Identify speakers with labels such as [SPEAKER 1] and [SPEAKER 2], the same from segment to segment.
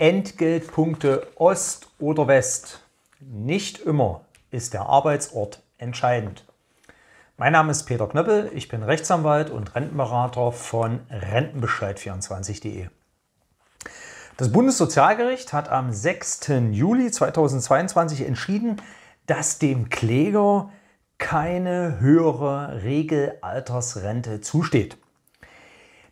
[SPEAKER 1] Entgeltpunkte Ost oder West. Nicht immer ist der Arbeitsort entscheidend. Mein Name ist Peter Knöppel, ich bin Rechtsanwalt und Rentenberater von Rentenbescheid24.de. Das Bundessozialgericht hat am 6. Juli 2022 entschieden, dass dem Kläger keine höhere Regelaltersrente zusteht.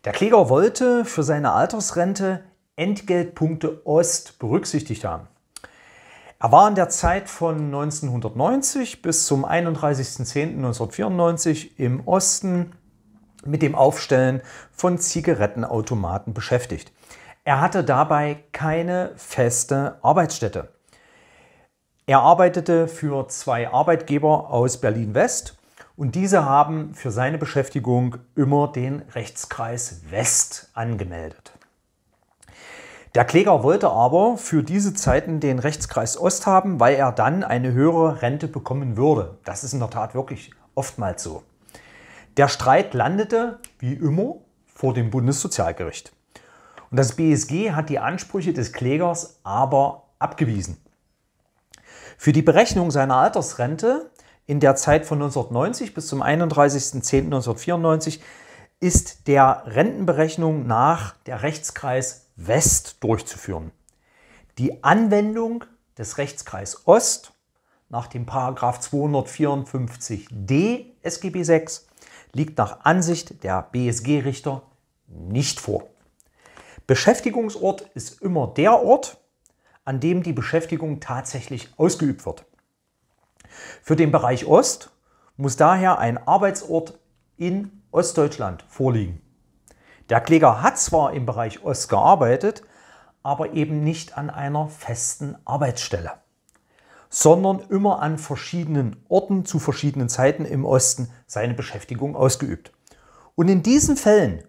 [SPEAKER 1] Der Kläger wollte für seine Altersrente Entgeltpunkte Ost berücksichtigt haben. Er war in der Zeit von 1990 bis zum 31.10.1994 im Osten mit dem Aufstellen von Zigarettenautomaten beschäftigt. Er hatte dabei keine feste Arbeitsstätte. Er arbeitete für zwei Arbeitgeber aus Berlin-West und diese haben für seine Beschäftigung immer den Rechtskreis West angemeldet. Der Kläger wollte aber für diese Zeiten den Rechtskreis Ost haben, weil er dann eine höhere Rente bekommen würde. Das ist in der Tat wirklich oftmals so. Der Streit landete, wie immer, vor dem Bundessozialgericht. Und das BSG hat die Ansprüche des Klägers aber abgewiesen. Für die Berechnung seiner Altersrente in der Zeit von 1990 bis zum 31.10.1994 ist der Rentenberechnung nach der Rechtskreis West durchzuführen. Die Anwendung des Rechtskreis Ost nach dem 254d SGB 6 liegt nach Ansicht der BSG-Richter nicht vor. Beschäftigungsort ist immer der Ort, an dem die Beschäftigung tatsächlich ausgeübt wird. Für den Bereich Ost muss daher ein Arbeitsort in Ostdeutschland vorliegen. Der Kläger hat zwar im Bereich Ost gearbeitet, aber eben nicht an einer festen Arbeitsstelle, sondern immer an verschiedenen Orten zu verschiedenen Zeiten im Osten seine Beschäftigung ausgeübt. Und in diesen Fällen,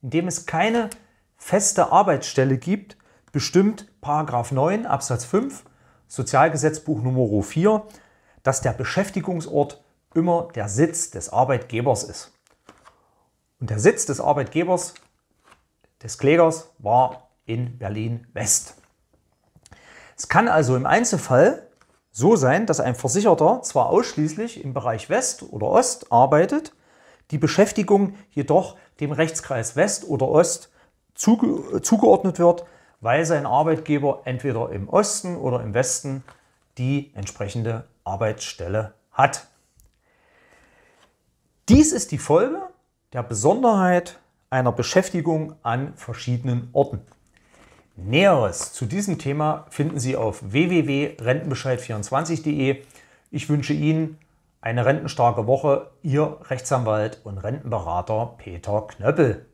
[SPEAKER 1] in dem es keine feste Arbeitsstelle gibt, bestimmt Paragraph 9 Absatz 5 Sozialgesetzbuch Nr. 4, dass der Beschäftigungsort immer der Sitz des Arbeitgebers ist. Und der Sitz des Arbeitgebers, des Klägers, war in Berlin-West. Es kann also im Einzelfall so sein, dass ein Versicherter zwar ausschließlich im Bereich West oder Ost arbeitet, die Beschäftigung jedoch dem Rechtskreis West oder Ost zuge zugeordnet wird, weil sein Arbeitgeber entweder im Osten oder im Westen die entsprechende Arbeitsstelle hat. Dies ist die Folge der Besonderheit einer Beschäftigung an verschiedenen Orten. Näheres zu diesem Thema finden Sie auf www.rentenbescheid24.de. Ich wünsche Ihnen eine rentenstarke Woche. Ihr Rechtsanwalt und Rentenberater Peter Knöppel.